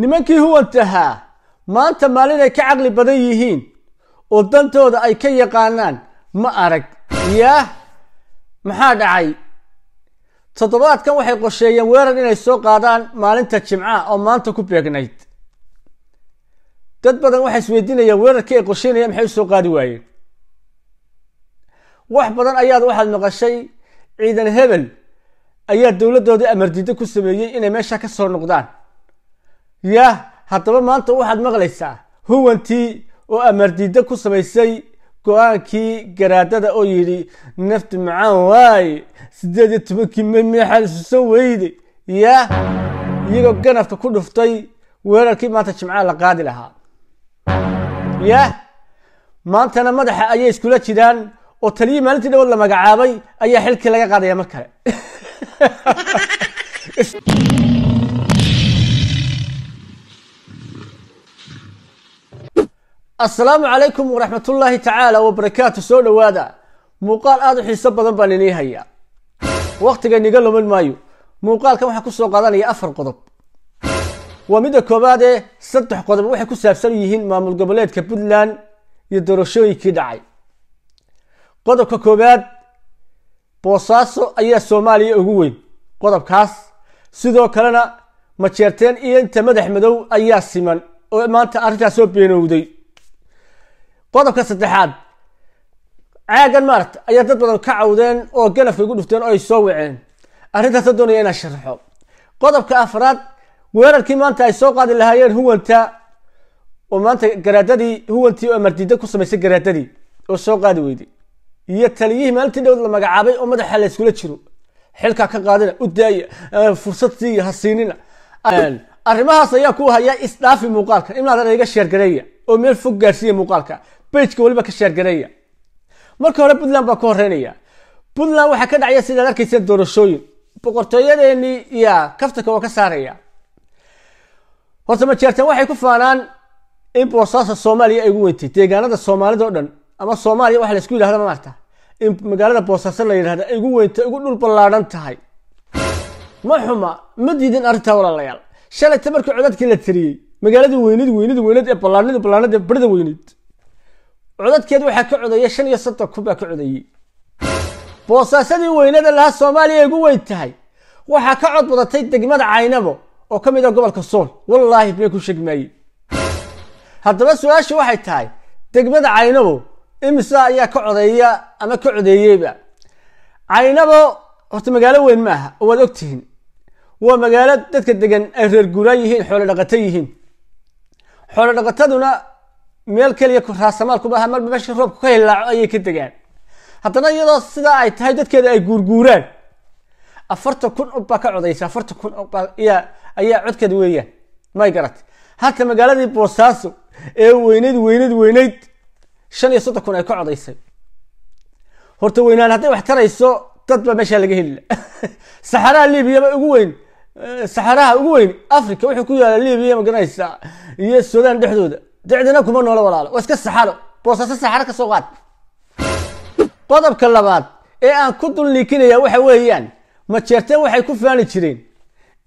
nimankii huwantahaa maanta maalinay ka caqli badan yihiin oo dantooda ay ka yaqaanaan ma arag yaah maxaa dhacay toddobaadkan waxay qorsheeyeen weerar inay soo qaadaan maalinta jimcaha oo maanta ku beegnayd dad badan waxay isweydiinayaan weerarkii ay qorsheynayaan maxay u soo qaadi waayeen wax badan ayaad waxaad maqashay ciidan hebel ayaa dowladdoodii amardiido ku sameeyey inay meesha ka soo noqdaan yah haddaba maanta waxaad maqlaysaa huwantii oo amardiiddo ah ku samaysay go-aankii garaadada oo yidhi nafti macaan waaye siddeed iyo tobankii may meexaan weyde ya iyagoo ganafka ku dhuftay weerarkii maanta jimcaha la qaadi lahaa yah maantana madaxa ayay iskula jiraan oo taliyii maalintii dhawood la magacaabay ayaa xilkii laga qaadaya mar kale asalaamu calaykum waraxmatullaahi tacaala wabarakaatu soo dhowaada muuqaal aada u xiiso badan baan inii hayaa wakhtigan iga lumin maayo muuqaalkan waxaa ku soo qaadanaya afar qodob waa midda koowaadee saddex qodob waxay ku saabsan yihiin maamul goboleedka puntland iyo doorashooyinkii dhacay qodobka koowaad boosaaso ayaa soomaaliya ugu weyn qodobkaas sidoo kalena majeerteen iyo inta madax madow ayaa siman oo maanta arrintaas soo beenowday qodobka saddexaad caagan maarata ayaa dad badan ka cawdeen oo galafka igu dhufteen oo ay soo waceen arrintaasa doonaya inaan sharaxo qodobka afraad weerarkii maanta ay soo qaadi lahaayeen huwanta oo maanta garaadadii huwantii oo mardiida ku samaysay garaadadii oo soo qaadi weyday iyo taliyihii maalintii dhowd la magacaabay oo madaxa layskula jiro xilkaa ka qaadina u daaya fursad siiya ha arrimahaas ayaa ku hayaa isdhaafi muuqaalka inaadan iga sheergareeya oo meel fog gaarsiiya muuqaalka bejka weliba ka shaargareeya marka hore puntland baa ka horeynaya puntland waxaa ka dhacaya sidaad arkaysa doorashooyin boqortooyadeenii iya kaftanka waa ka saaraya horta majeertan waxay ku faanaan in boosaaska soomaaliya ay ugu weyntay deegaanada soomaalida o dhan ama soomaaliya waxa laisku yidhahda maarta in magaalada boosaaso la yidhahda ay ugu weyntay ugu dhul ballaadhan tahay ma xuma ma diidin arrintaa walaalayaal shalayta markii codadkii la tiriyey magaaladii weynid weynid weynid ee ballaanid ballaanid ee barida weynid codadkeed waxaa ka codaya shan iyo soddon kun baa ka codayey boosaasadii weynada lahaa soomaaliya ugu weyn tahay waxaa ka cod badatay degmada caynabo oo ka mid a ah gobolka sool wallaahi been ku shegmaayey haddaba su-aashii waxay tahay degmada caynabo imisa ayaa ka codeeya ama ka codeeyeyba caynabo horta magaalo weyn ma aha oo waad ogtihiin waa magaalo dadka degan ay reer guuraan yihiin xoolo dhaqato yihiin xoolo dhaqataduna meel keliya raasamaal kuma aha marba meesha roobku ka hilaaco ayay ka degaan haddana iyadoo sidaa ay tahay dadkeeda ay guurguuraan afartan kun unbaa ka codaysa afartan kun unbaayaa ayaa codkeeda weeyaan may garatay halka magaaladii boosaaso ee weyneyd weyneyd weyneyd shan iyo soddon kun ay ka codaysay horta weynaan hadday wax tarayso dad meeshaa laga helila saxaraha libyaba ugu weyn eh, saxaraha ugu weyn africa wuxuu ku yaala libiya ma garanaysaa iyo sudan dhexdooda dicdina kuma noola walaalo oo iska saxaro boosaso saxaro ka soo qaad qodobka labaad ee aan ku dul niikinaya waxa weeyaan majeerteen waxay ku faani jireen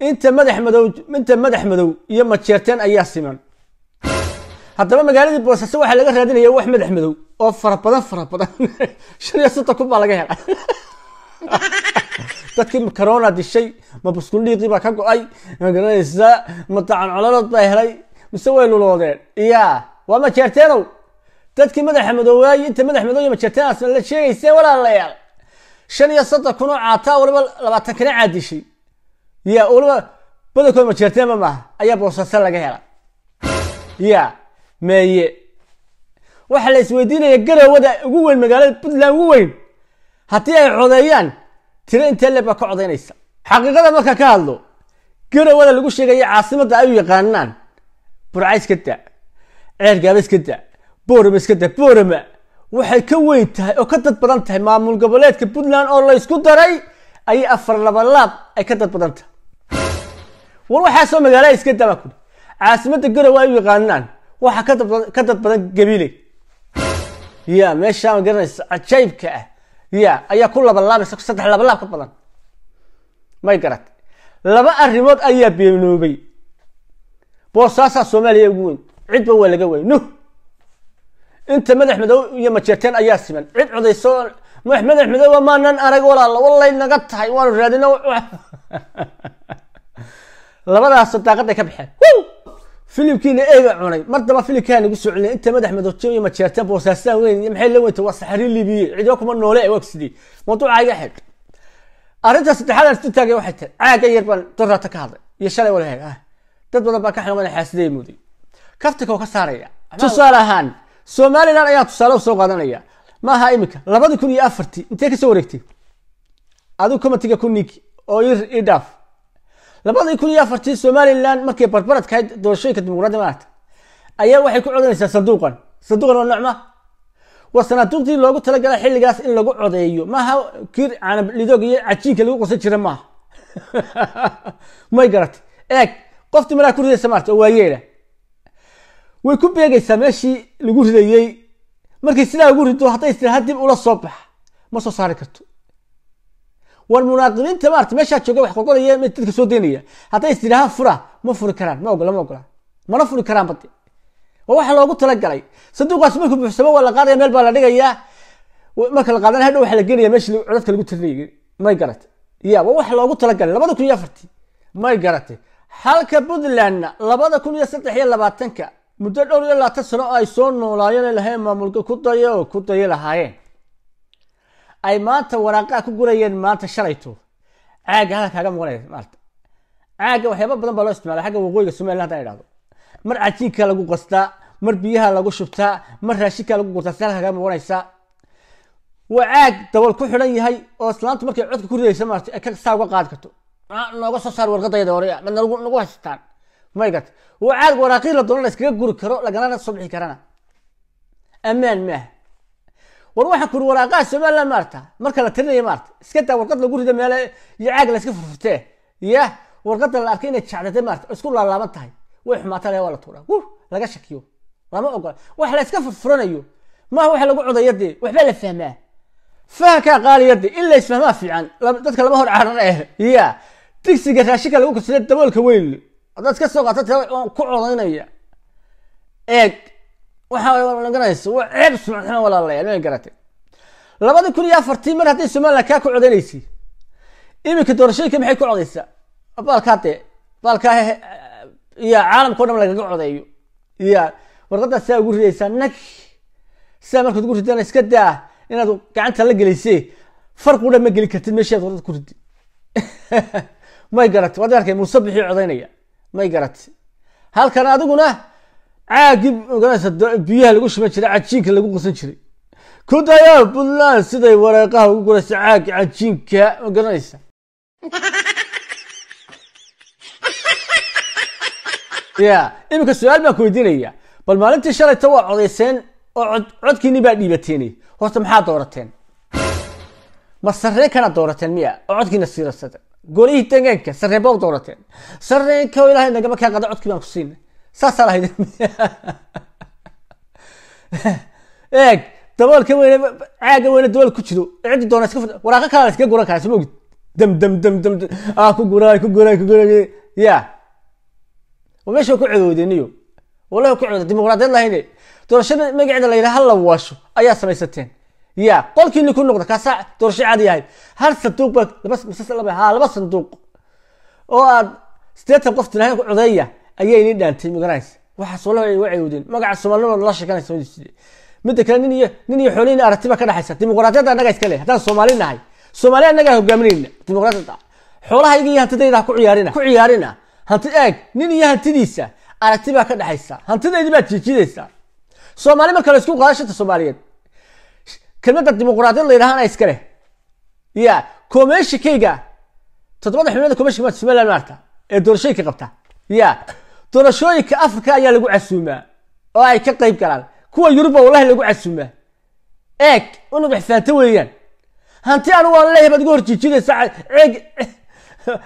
inta madax madow inta madax madow iyo majeerteen ayaa siman haddaba magaaladii boosaaso waxaa laga raadinaya wax madax madow oo fara badan fara badan shan iyo soddon kun baa laga hela dadkii corona dishay ma baskuldhiiqii baa ka go-ay ma garanaysaa ma dacan colodood baa helay mise way luloodeen iya waa majeerteenow dadkii madaxa madoowaay inta madax madooya ma jeerteenaasna la sheegayseen walaalayaal shan iyo soddon kun oo caataa waliba labaatan kana caadishay ya waliba badankood ma jeerteenba maaha ayaa boosase laga hela ya meeye waxaa la isweydiinaya garoowada ugu weyn magaalada puntland ugu weyn haddii ay codeeyaan tiro intee leebaa ka codaynaysa xaqiiqada marka ka hadlo garowada lagu sheegaya caasimadda ay u yaqaanaan burca iska da ceergaaba iska da boorama iska da boorama waxay ka weyn tahay oo ka dad badan tahay maamul goboleedka puntland oo laysku daray ayay afar labalaab ay ka dad badan tahay war waxaasoo magaalada iska da baa kuli caasimada garow ay u yaqaanaan waxaa ka dad badan gabiiley ya meeshaa garanaysa cajaybka ah ya ayaa ku labalaabaysa saddex labalaab ka badan may garat laba arrimood ayaa beenoobay boosaasaa soomaaliya ugu weyn cidba waa laga wayn nuh inta madax madow iyo majeerteen ayaa siman cid codayso madax madooba maanan arag walaala walay naga tahay waanu raadina labadaas sadaaqaday ka baxeen filimkiina eega cunay mar daba filimkaa nagu soo celina inta madax madooje iyo majeerteen boosaasaan weyn maxay la weynta waa saxari libiye cidba kuma noole waa sidii mawduuca iga xidh arrinta saddexaad isu taagay waxay tahay caaga yar baan doraata ka hadlay iyo shalay walaheeg ah dad badan baa ka xirmada xaasidaya mooday kaftika ka saaraya tusaale ahaan somalilan ayaan tusaale soo qaadanaya maaha iminka labadii kun iyo afartii intee kasoo wareegtay adigu comatiga ku oo i labadii kun iyo afartii somalilan markay barbarad kahayd doorashooyinka dimuqraadi maaragta ayaa waxay ku codanaysaa sanduuqan sanduuqan waa nocma waa sanaaduuqtii loogu talagalay xilligaas in lagu codeeyo maaha kir canab lidog iyo cajiinka lagu qosan jira maaha may garatay eeg qofti maraa ku ridaysa maarta oo waayeela way ku beegaysaa meeshii lagu ridayey markay sidaa ugu rido hadday tiraha dib ula soo bax ma soo saari karto war munaaqibiinta maarata meeshaa jooga wax qorqoraya dadka soo daynaya hadday tiraha fura ma furi karaan ma ogola ma ogolaan mana furi karaan bade waa waxa loogu talagalay sanduuqaas markuu buuxsamo waa la qaadaya meel baa la dhigayaa marka la qaadana hadhow waxa la geenaya meeshii codadka lagu tirinayay may garatay ya waa waxa loogu talagalay labada kun iyo afartii may garatay halka puntlandna labada kun iyo saddex iyo labaatanka muddo dhowr iyo labaatan sano oo ay soo noolaayeen ay lahayn maamulka ku dayo oo ku dayo lahaayeen ay maanta waraaqaa ku gurayeen maanta shalayto caaga halka kaga muuqanaya maanta caaga waxyaaba badan baa loo isticmaala xagga waqooyiga somaliland hadan idhahdo mar cajiinka lagu qastaa mar biyaha lagu shubtaa mar raashinka lagu gurtaa si halka kaga muuqanaysa waa caag dabal ku xidhan yahay oo islaantu markay codka ku ridaysa maarata ay ka uga qaadi karto nooga soo saar warqadayda hore ma nagu haystaan may gat waa caadg waraaqii la doono la guri karo lagalana soo bixi karana ammaan maaha war waxaan ku waraaqaha somaliland maarta marka la tirinaya maarta iska daa warqad lagu rido meele iyo caag la furfurtee ya warqada la arkay inay jacdata maarta isku laalaaban tahay way xumaatale waa la tuuraa wu laga shakiyo lama ogola wax la furfuranayo maaha waxa lagu codaya dee waxbaa la fahmaa fahankaa qaaliya dee in la fiican dadka lama hor caaran eh ya digsiga raashinka lagu karsada daboolka weyn hadaad ka soo qaatata waan ku codaynaya eeg waxaa waa ceeb sumaxumo walaalayaal ma garate labada kun iyo afartii mar haddii somalilan kaa ku codaynaysi iminka doorashooyinka maxay ku codaysaa baalkaa dee baalkaa iyo caalamka dhan lagaga codeeyo iyo warqaddaa saa ugu ridaysaa nag saa markaad ugu ridana iska daa inaad gacanta la gelisee farqu dhan ma gelin kartid meeshaad warqada ku ridi may garati waad arkay bixii codaynaya may garati halkan adiguna caagii mogaanaysa biyaha lagu shiman jiray cajiinka lagu qusan jiray ku dayo buntland siday wareeqaha ugu guraysa caaga cajiinka magaranaysa ya iminka su-aal baan ku weydiinaya bal maalintii shalayta waa codayseen oo codkiini baa dhiibateen horta maxaa doorateen ma sarreen kana doorateen miya oo codkiina siirasada golihii degeenka sareen baa u doorateen sareenka oo ilahay nagama kaa qada codkii baan ku siinay saasaa lahayd eeg daboolka weyne caaga weyne dabool ku jiro ciddi doona iska waraaqo kala iska guran karaa suma ogid dam dam dam dam ah ku guray ku guray ku guray ya waa meesha ku codoodeniyo wallahi ku codood dimuqraadiyad lahayne doorashada magaceeda la yidhaha la waasho ayaa samaysateen ya qolkiini ku noqda kaasaa doorasho caadi ahay hal sanduuq laba sanduuq oo aad sideetan qof tiraahda ku codeeya ayay ni dhaantay magaranays waxaas walahi way magaca soomaalnimada la sheeganaysa midda kale nin iyo nin iyo xoolihiin aragti ba ka dhexaysa dimuqraadiyadda annaga iska leh haddaan soomaali nahay soomaali annagaa hogaaminayna dimuqraadiyadda xoolahayga iyo hantidayda ku ciyaarina ku ciyaarina hanti eeg nin iyo hantidiisa aragti baa ka dhexaysa hantidaydi baad jiijidaysaa soomaali marka isku qaada soomaaliyeed kelmadda dimuqraadiyad la yidhahana iskale ya comeshikayga toddobada xubnood comeshika ah, somaliland maarta ee doorashooyinka qabta ya doorashooyinka africa ayaa lagu casuumaa oo ay ka qayb galaan kuwa yuruba wallahi lagu casuumaa eeg unug xisaanta weeyaan hanti anugu aan leeyahay baad igu horjiijinaysa ceeg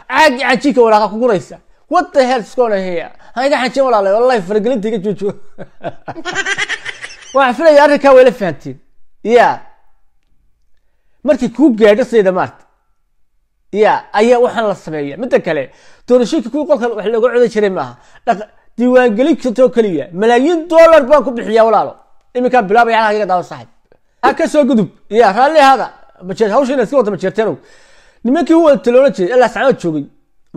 caagi xajiinka walaaqa ku guraysa what the hell is going on here xajin walaalay wallahi faragelinta iga joojo waxaan filaya arrinkaa way fahantiin ya markii kuu gaadho sida maarta ya ayaa waxaan la sameeya midda kale doorashooyinka kuwii qolkan wax looga codan jiray maaha diiwaangelin kastoo keliya malaayiin dollar baan ku bixiyaa walaalo iminkaa bilaabaya halkaa iga daawa saaxib ha ka soo gudub ya raalli ahaada majeed hawsha iska wada majeerteenow nimankii huwa taloona jiray allah sacmaa joogay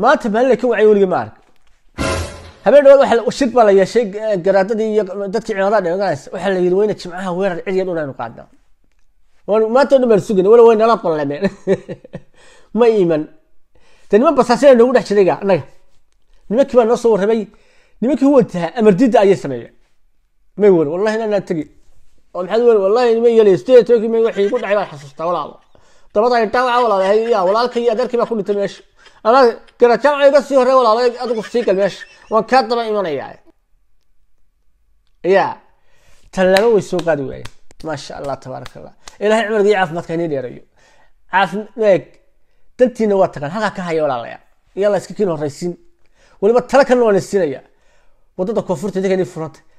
maanta maalin ka wacay weliga ma habeen dhawaad waa shir baa la yeeshay eh, garaadadii iyo dadkii cimaadaha dheganays waxaa la yiri weyna jimcaha weerar cid yad unaynu qaadnaa maanta o dhan baan sugana wal way nala ballameen ma iiman de niman basaasina noogu dhex jirayga annaga nimankii baa noo soo warramay nimankii huwantahaa amardidda ayay sameeyeen may wan wallahi inaanaan tegi oo maxaad wen wallahi ma yeli sideed tobankii ma ku dhacay baan xasuustaa walaalo dabada dhawaca walaalahay yaa walaalka adeerkii baa ku dhintay meesha anaa gara iga sii horrey walaalahay adigu sii gal meesha waan kaa daba imanayaa ya tallaabo way soo qaadi waayeen ما شاء الله تبارك الله إلهي عمر دي عاف ما ريو عاف ليك تنتي نواتكن هذا كهاي ولا لا يلا اسكي كنا ولما تلاكن لون السينية وتدك كفرت تكني فرنت